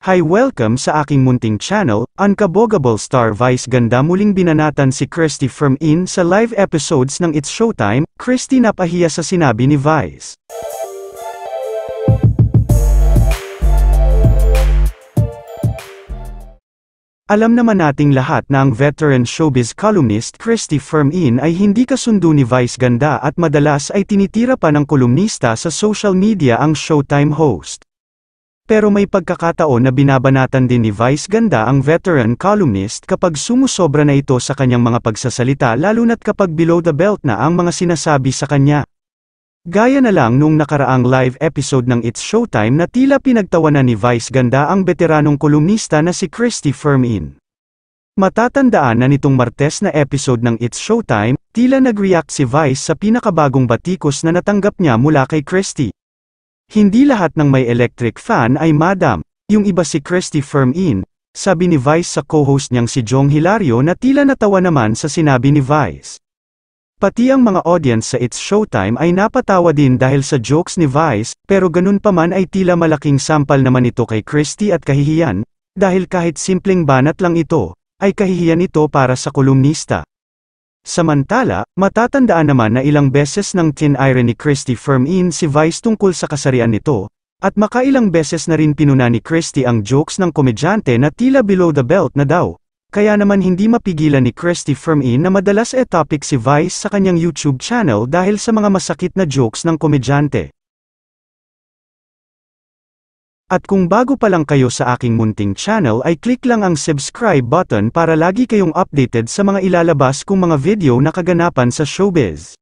Hi welcome sa aking munting channel, Unkabogable Star Vice ganda muling binanatan si Christy from In sa live episodes ng It's Showtime, Christy napahiya sa sinabi ni Vice. Alam naman nating lahat na ang veteran showbiz columnist Christy Firmin ay hindi kasundo ni Vice Ganda at madalas ay tinitira pa ng kolumnista sa social media ang Showtime host. Pero may pagkakataon na binabanatan din ni Vice Ganda ang veteran columnist kapag sumusobra na ito sa kanyang mga pagsasalita lalo na't kapag below the belt na ang mga sinasabi sa kanya. Gaya na lang nung nakaraang live episode ng It's Showtime na tila pinagtawanan ni Vice Ganda ang veteranong kolumnista na si Christy Firmin. Matatandaan na nitong Martes na episode ng It's Showtime, tila nag-react si Vice sa pinakabagong batikos na natanggap niya mula kay Christy. Hindi lahat ng may electric fan ay madam. Yung iba si Christy Firm In, sabi ni Vice sa co-host niyang si Jong Hilario na tila natawa naman sa sinabi ni Vice. Pati ang mga audience sa It's Showtime ay napatawa din dahil sa jokes ni Vice, pero ganun pa man ay tila malaking sampal naman ito kay Christy at kahihiyan, dahil kahit simpleng banat lang ito, ay kahihiyan ito para sa kolumnista. Samantala, matatandaan naman na ilang beses ng tinire ni Christie firm in si Vice tungkol sa kasarian nito, at makailang beses na rin pinuna ni Christie ang jokes ng komedyante na tila below the belt na daw. Kaya naman hindi mapigilan ni Christie Firmin na madalas e topic si Vice sa kanyang YouTube channel dahil sa mga masakit na jokes ng komedyante. At kung bago pa lang kayo sa aking munting channel ay click lang ang subscribe button para lagi kayong updated sa mga ilalabas kong mga video na kaganapan sa showbiz.